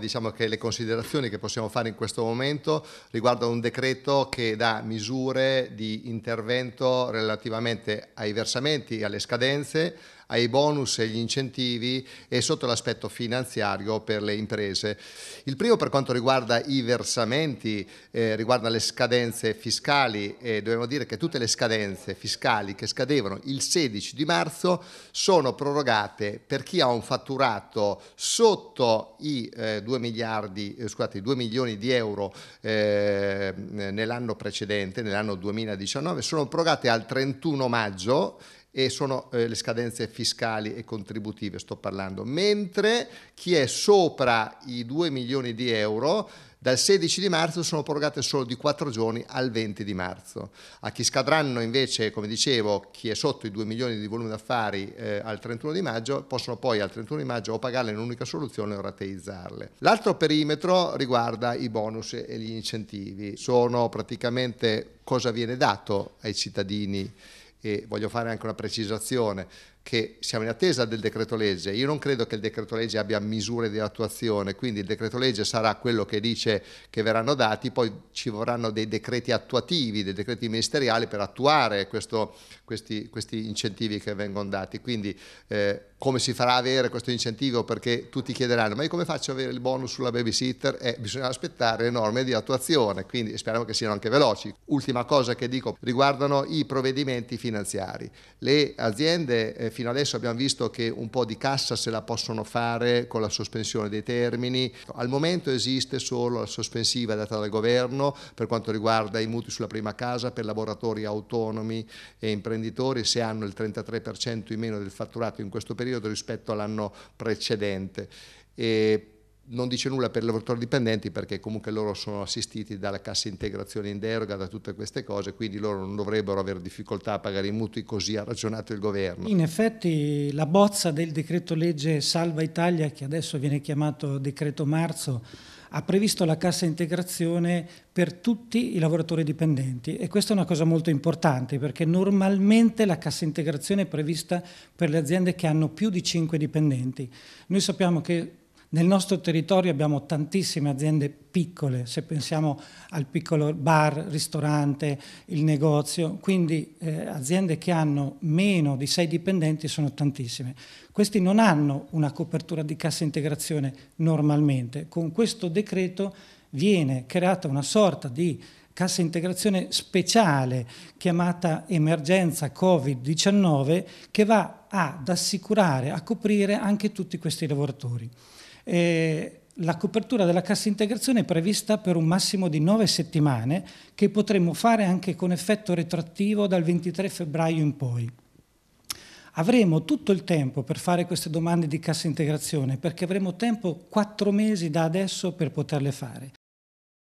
Diciamo che le considerazioni che possiamo fare in questo momento riguardano un decreto che dà misure di intervento relativamente ai versamenti e alle scadenze, ai bonus e agli incentivi e sotto l'aspetto finanziario per le imprese. Il primo per quanto riguarda i versamenti, eh, riguarda le scadenze fiscali e dobbiamo dire che tutte le scadenze fiscali che scadevano il 16 di marzo sono prorogate per chi ha un fatturato sotto i eh, 2 miliardi, eh, scusate, 2 milioni di euro eh, nell'anno precedente, nell'anno 2019, sono prorogate al 31 maggio e sono eh, le scadenze fiscali e contributive, sto parlando, mentre chi è sopra i 2 milioni di euro dal 16 di marzo sono prorogate solo di 4 giorni al 20 di marzo. A chi scadranno invece, come dicevo, chi è sotto i 2 milioni di volume d'affari eh, al 31 di maggio, possono poi al 31 di maggio o pagarle in un'unica soluzione o rateizzarle. L'altro perimetro riguarda i bonus e gli incentivi. Sono praticamente cosa viene dato ai cittadini e voglio fare anche una precisazione, che siamo in attesa del decreto legge, io non credo che il decreto legge abbia misure di attuazione, quindi il decreto legge sarà quello che dice che verranno dati, poi ci vorranno dei decreti attuativi, dei decreti ministeriali per attuare questo, questi, questi, incentivi che vengono dati, quindi eh, come si farà avere questo incentivo perché tutti chiederanno ma io come faccio ad avere il bonus sulla babysitter? Eh, bisogna aspettare le norme di attuazione, quindi speriamo che siano anche veloci. Ultima cosa che dico riguardano i provvedimenti finanziari. Le aziende finanziarie eh, fino adesso abbiamo visto che un po' di cassa se la possono fare con la sospensione dei termini. Al momento esiste solo la sospensiva data dal governo per quanto riguarda i mutui sulla prima casa per lavoratori autonomi e imprenditori se hanno il 33% in meno del fatturato in questo periodo rispetto all'anno precedente. E non dice nulla per i lavoratori dipendenti perché comunque loro sono assistiti dalla cassa integrazione in deroga, da tutte queste cose, quindi loro non dovrebbero avere difficoltà a pagare i mutui, così ha ragionato il governo. In effetti la bozza del decreto legge Salva Italia, che adesso viene chiamato decreto marzo, ha previsto la cassa integrazione per tutti i lavoratori dipendenti e questa è una cosa molto importante perché normalmente la cassa integrazione è prevista per le aziende che hanno più di 5 dipendenti. Noi sappiamo che nel nostro territorio abbiamo tantissime aziende piccole, se pensiamo al piccolo bar, ristorante, il negozio, quindi eh, aziende che hanno meno di sei dipendenti sono tantissime. Questi non hanno una copertura di cassa integrazione normalmente. Con questo decreto viene creata una sorta di cassa integrazione speciale chiamata emergenza Covid-19 che va ad assicurare, a coprire anche tutti questi lavoratori eh, la copertura della cassa integrazione è prevista per un massimo di nove settimane che potremmo fare anche con effetto retrattivo dal 23 febbraio in poi. Avremo tutto il tempo per fare queste domande di cassa integrazione perché avremo tempo quattro mesi da adesso per poterle fare.